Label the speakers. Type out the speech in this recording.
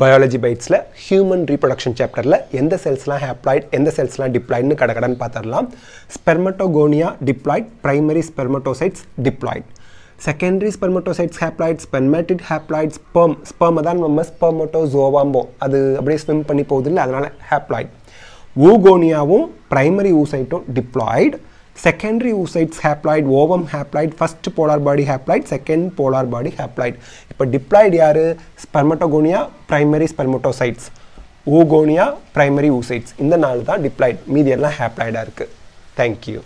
Speaker 1: biology பைட்ஸில் human reproduction சாப்டரில் எந்த செல்ஸ்லாம் haploid எந்த செல்ஸ்லாம் டிப்ளாய்ட்னு கடகடன்னு பார்த்துடலாம் spermatogonia diploid primary spermatocytes diploid secondary spermatocytes haploid spermatid haploid sperm ஸ்பெர்மை தான் நம்ம ஸ்பெர்மட்டோசோவாம்போம் அது அப்படியே ஸ்விம் பண்ணி போகுது இல்லை அதனால் ஹேப்ளாய்ட் ஊகோனியாவும் ப்ரைமரி ஊசைட்டும் diploid secondary oocytes haploid ovum haploid first polar body haploid second polar body haploid இப்போ டிப்ளாய்டு யார் spermatogonia primary spermatocytes oogonia primary oocytes இந்த நாள் தான் டிப்ளாய்ட் மீதி எல்லாம் ஹேப்ளாய்டாக இருக்குது தேங்க்யூ